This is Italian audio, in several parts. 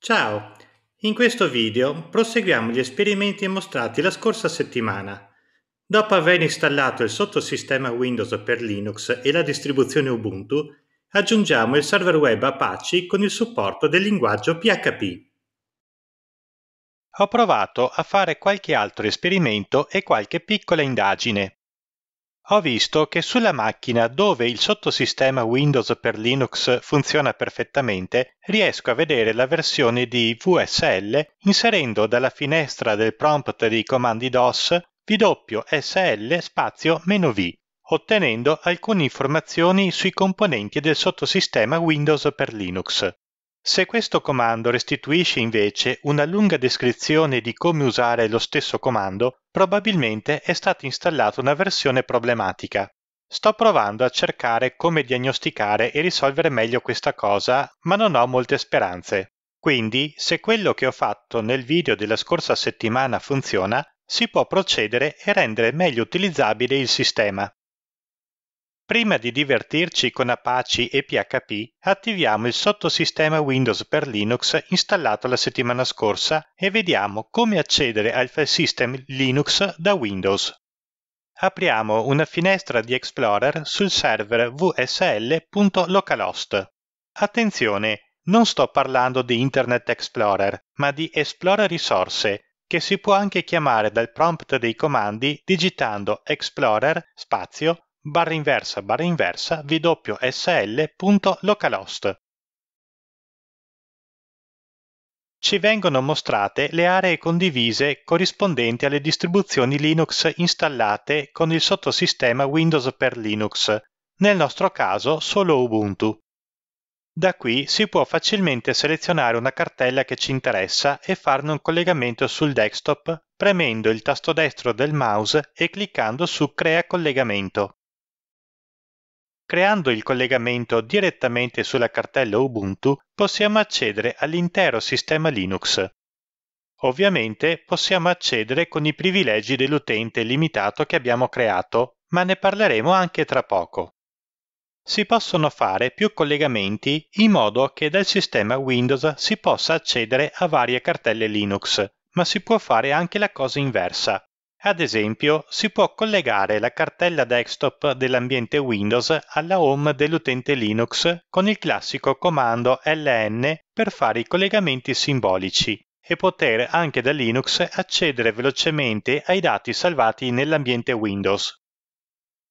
Ciao! In questo video proseguiamo gli esperimenti mostrati la scorsa settimana. Dopo aver installato il sottosistema Windows per Linux e la distribuzione Ubuntu, aggiungiamo il server web Apache con il supporto del linguaggio PHP. Ho provato a fare qualche altro esperimento e qualche piccola indagine. Ho visto che sulla macchina dove il sottosistema Windows per Linux funziona perfettamente, riesco a vedere la versione di VSL inserendo dalla finestra del prompt dei comandi DOS wsl spazio "-v", ottenendo alcune informazioni sui componenti del sottosistema Windows per Linux. Se questo comando restituisce invece una lunga descrizione di come usare lo stesso comando, probabilmente è stata installata una versione problematica. Sto provando a cercare come diagnosticare e risolvere meglio questa cosa, ma non ho molte speranze. Quindi, se quello che ho fatto nel video della scorsa settimana funziona, si può procedere e rendere meglio utilizzabile il sistema. Prima di divertirci con Apache e PHP, attiviamo il sottosistema Windows per Linux installato la settimana scorsa e vediamo come accedere al file system Linux da Windows. Apriamo una finestra di Explorer sul server vsl.localhost. Attenzione, non sto parlando di Internet Explorer, ma di Explorer Risorse, che si può anche chiamare dal prompt dei comandi digitando Explorer spazio barra inversa barra inversa wsl.localhost. Ci vengono mostrate le aree condivise corrispondenti alle distribuzioni Linux installate con il sottosistema Windows per Linux, nel nostro caso solo Ubuntu. Da qui si può facilmente selezionare una cartella che ci interessa e farne un collegamento sul desktop premendo il tasto destro del mouse e cliccando su Crea collegamento. Creando il collegamento direttamente sulla cartella Ubuntu possiamo accedere all'intero sistema Linux. Ovviamente possiamo accedere con i privilegi dell'utente limitato che abbiamo creato, ma ne parleremo anche tra poco. Si possono fare più collegamenti in modo che dal sistema Windows si possa accedere a varie cartelle Linux, ma si può fare anche la cosa inversa, ad esempio, si può collegare la cartella desktop dell'ambiente Windows alla home dell'utente Linux con il classico comando ln per fare i collegamenti simbolici e poter anche da Linux accedere velocemente ai dati salvati nell'ambiente Windows.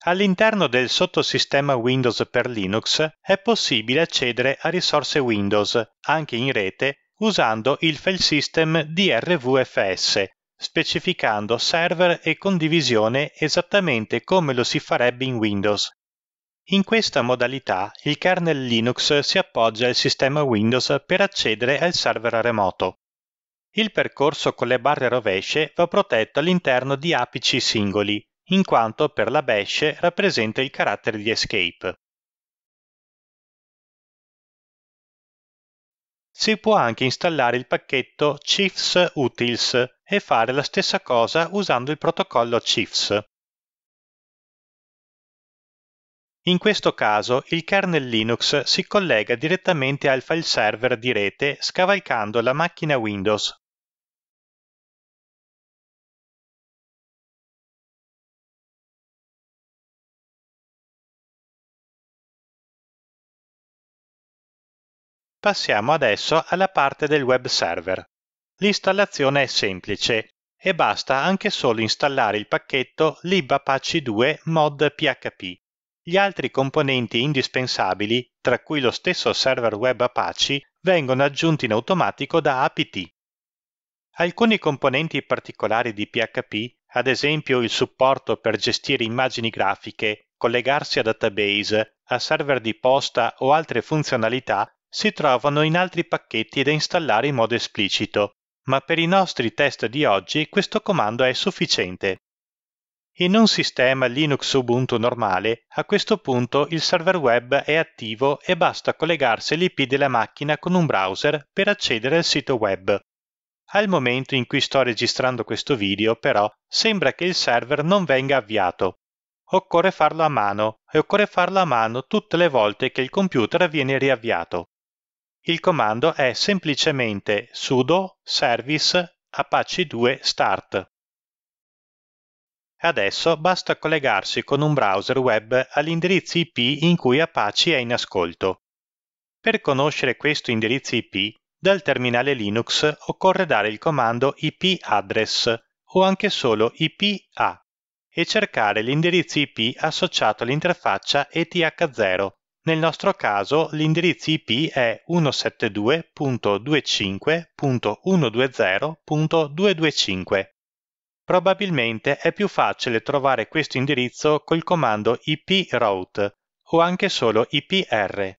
All'interno del sottosistema Windows per Linux è possibile accedere a risorse Windows, anche in rete, usando il file system DRVFS, specificando server e condivisione esattamente come lo si farebbe in Windows. In questa modalità il kernel Linux si appoggia al sistema Windows per accedere al server remoto. Il percorso con le barre rovesce va protetto all'interno di apici singoli, in quanto per la bash rappresenta il carattere di escape. Si può anche installare il pacchetto Chiefs Utils e fare la stessa cosa usando il protocollo Chiefs. In questo caso il kernel Linux si collega direttamente al file server di rete scavalcando la macchina Windows Passiamo adesso alla parte del web server. L'installazione è semplice e basta anche solo installare il pacchetto libapaci2 mod php. Gli altri componenti indispensabili, tra cui lo stesso server web Apache, vengono aggiunti in automatico da APT. Alcuni componenti particolari di PHP, ad esempio il supporto per gestire immagini grafiche, collegarsi a database, a server di posta o altre funzionalità, si trovano in altri pacchetti da installare in modo esplicito, ma per i nostri test di oggi questo comando è sufficiente. In un sistema Linux Ubuntu normale, a questo punto il server web è attivo e basta collegarsi all'IP della macchina con un browser per accedere al sito web. Al momento in cui sto registrando questo video, però, sembra che il server non venga avviato. Occorre farlo a mano e occorre farlo a mano tutte le volte che il computer viene riavviato. Il comando è semplicemente sudo service apache2 start. Adesso basta collegarsi con un browser web all'indirizzo IP in cui Apache è in ascolto. Per conoscere questo indirizzo IP, dal terminale Linux occorre dare il comando IP address o anche solo IPA e cercare l'indirizzo IP associato all'interfaccia ETH0 nel nostro caso l'indirizzo IP è 172.25.120.225. Probabilmente è più facile trovare questo indirizzo col comando ipRoute o anche solo ipr.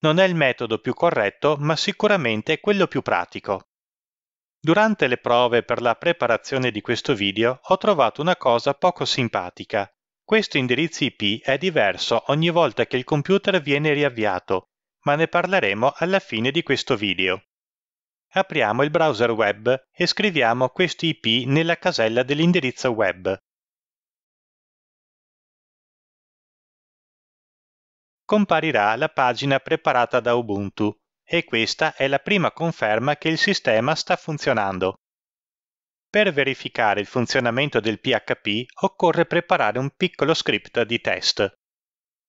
Non è il metodo più corretto, ma sicuramente quello più pratico. Durante le prove per la preparazione di questo video ho trovato una cosa poco simpatica. Questo indirizzo IP è diverso ogni volta che il computer viene riavviato, ma ne parleremo alla fine di questo video. Apriamo il browser web e scriviamo questo IP nella casella dell'indirizzo web. Comparirà la pagina preparata da Ubuntu e questa è la prima conferma che il sistema sta funzionando. Per verificare il funzionamento del PHP occorre preparare un piccolo script di test.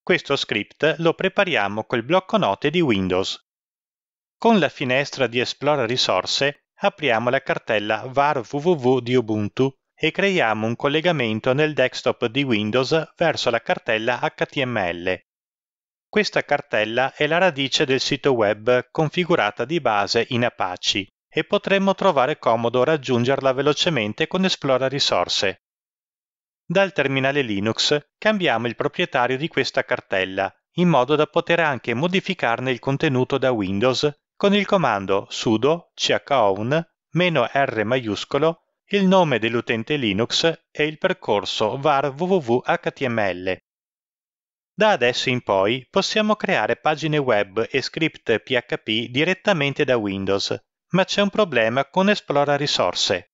Questo script lo prepariamo col blocco note di Windows. Con la finestra di Esplora risorse apriamo la cartella var www di Ubuntu e creiamo un collegamento nel desktop di Windows verso la cartella HTML. Questa cartella è la radice del sito web configurata di base in Apache e potremmo trovare comodo raggiungerla velocemente con Esplora risorse. Dal terminale Linux cambiamo il proprietario di questa cartella in modo da poter anche modificarne il contenuto da Windows con il comando sudo chown -r maiuscolo il nome dell'utente Linux e il percorso var www.html. Da adesso in poi possiamo creare pagine web e script PHP direttamente da Windows ma c'è un problema con Esplora risorse.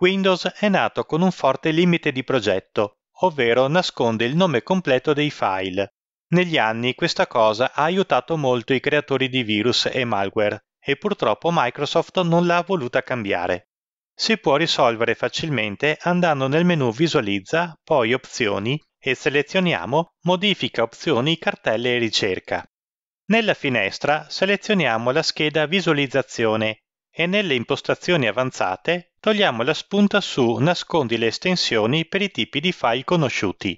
Windows è nato con un forte limite di progetto, ovvero nasconde il nome completo dei file. Negli anni questa cosa ha aiutato molto i creatori di virus e malware e purtroppo Microsoft non l'ha voluta cambiare. Si può risolvere facilmente andando nel menu Visualizza, poi Opzioni e selezioniamo Modifica opzioni, cartelle e ricerca. Nella finestra selezioniamo la scheda Visualizzazione e nelle impostazioni avanzate togliamo la spunta su Nascondi le estensioni per i tipi di file conosciuti.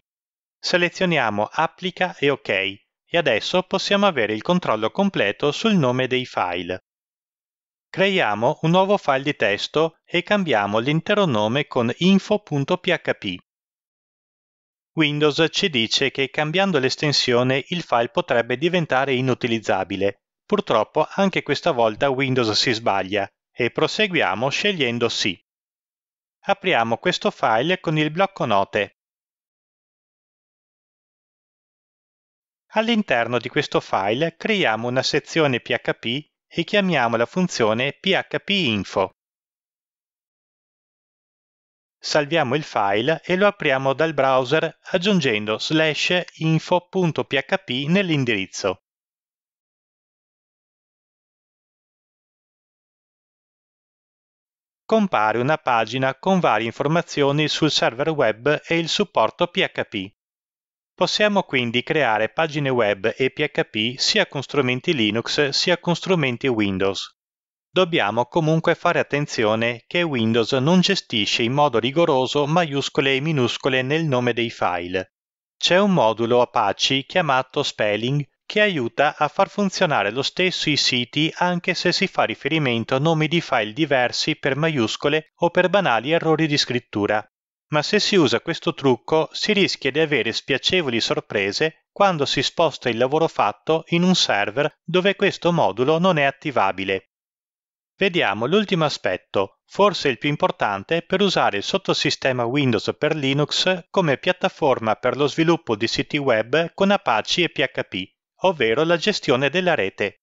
Selezioniamo Applica e OK e adesso possiamo avere il controllo completo sul nome dei file. Creiamo un nuovo file di testo e cambiamo l'intero nome con info.php. Windows ci dice che cambiando l'estensione il file potrebbe diventare inutilizzabile. Purtroppo anche questa volta Windows si sbaglia e proseguiamo scegliendo sì. Apriamo questo file con il blocco note. All'interno di questo file creiamo una sezione PHP e chiamiamo la funzione phpinfo. Salviamo il file e lo apriamo dal browser aggiungendo slash info.php nell'indirizzo. compare una pagina con varie informazioni sul server web e il supporto PHP. Possiamo quindi creare pagine web e PHP sia con strumenti Linux sia con strumenti Windows. Dobbiamo comunque fare attenzione che Windows non gestisce in modo rigoroso maiuscole e minuscole nel nome dei file. C'è un modulo Apache chiamato Spelling che aiuta a far funzionare lo stesso i siti anche se si fa riferimento a nomi di file diversi per maiuscole o per banali errori di scrittura. Ma se si usa questo trucco si rischia di avere spiacevoli sorprese quando si sposta il lavoro fatto in un server dove questo modulo non è attivabile. Vediamo l'ultimo aspetto, forse il più importante, per usare il sottosistema Windows per Linux come piattaforma per lo sviluppo di siti web con Apache e PHP, ovvero la gestione della rete.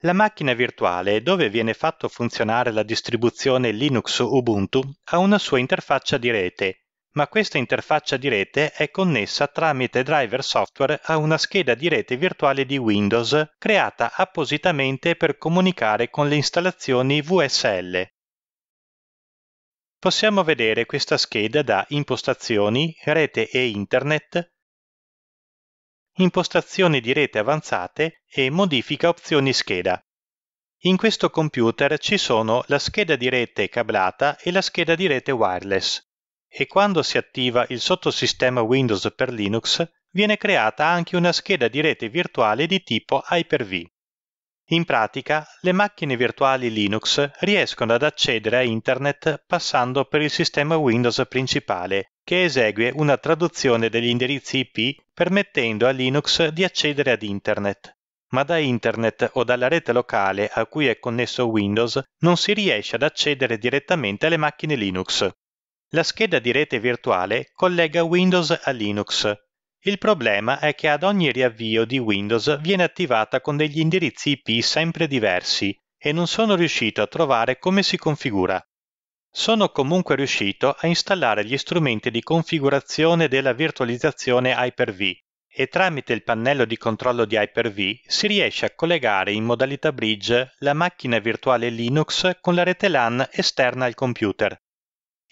La macchina virtuale dove viene fatto funzionare la distribuzione Linux Ubuntu ha una sua interfaccia di rete ma questa interfaccia di rete è connessa tramite driver software a una scheda di rete virtuale di Windows creata appositamente per comunicare con le installazioni VSL. Possiamo vedere questa scheda da Impostazioni, Rete e Internet, Impostazioni di rete avanzate e Modifica opzioni scheda. In questo computer ci sono la scheda di rete cablata e la scheda di rete wireless e quando si attiva il sottosistema Windows per Linux viene creata anche una scheda di rete virtuale di tipo Hyper-V. In pratica, le macchine virtuali Linux riescono ad accedere a Internet passando per il sistema Windows principale, che esegue una traduzione degli indirizzi IP permettendo a Linux di accedere ad Internet. Ma da Internet o dalla rete locale a cui è connesso Windows non si riesce ad accedere direttamente alle macchine Linux. La scheda di rete virtuale collega Windows a Linux. Il problema è che ad ogni riavvio di Windows viene attivata con degli indirizzi IP sempre diversi e non sono riuscito a trovare come si configura. Sono comunque riuscito a installare gli strumenti di configurazione della virtualizzazione Hyper-V e tramite il pannello di controllo di Hyper-V si riesce a collegare in modalità bridge la macchina virtuale Linux con la rete LAN esterna al computer.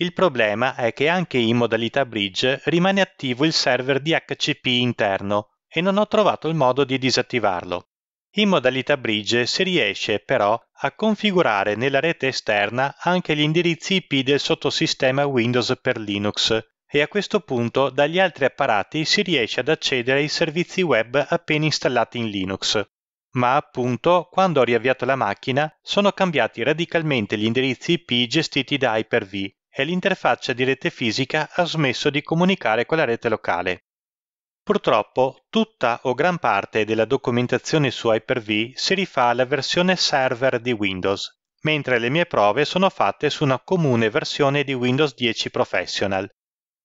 Il problema è che anche in modalità bridge rimane attivo il server di HCP interno e non ho trovato il modo di disattivarlo. In modalità bridge si riesce però a configurare nella rete esterna anche gli indirizzi IP del sottosistema Windows per Linux e a questo punto dagli altri apparati si riesce ad accedere ai servizi web appena installati in Linux. Ma appunto, quando ho riavviato la macchina, sono cambiati radicalmente gli indirizzi IP gestiti da Hyper-V e l'interfaccia di rete fisica ha smesso di comunicare con la rete locale. Purtroppo, tutta o gran parte della documentazione su Hyper-V si rifà alla versione server di Windows, mentre le mie prove sono fatte su una comune versione di Windows 10 Professional.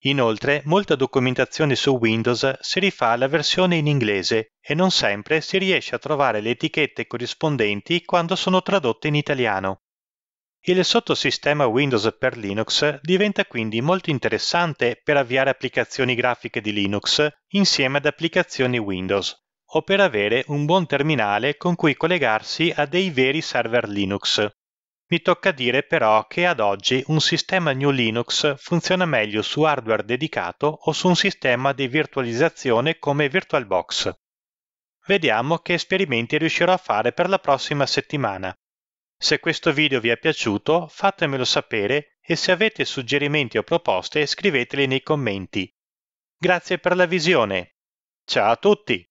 Inoltre, molta documentazione su Windows si rifà alla versione in inglese e non sempre si riesce a trovare le etichette corrispondenti quando sono tradotte in italiano. Il sottosistema Windows per Linux diventa quindi molto interessante per avviare applicazioni grafiche di Linux insieme ad applicazioni Windows o per avere un buon terminale con cui collegarsi a dei veri server Linux. Mi tocca dire però che ad oggi un sistema New Linux funziona meglio su hardware dedicato o su un sistema di virtualizzazione come VirtualBox. Vediamo che esperimenti riuscirò a fare per la prossima settimana se questo video vi è piaciuto fatemelo sapere e se avete suggerimenti o proposte scriveteli nei commenti. Grazie per la visione. Ciao a tutti!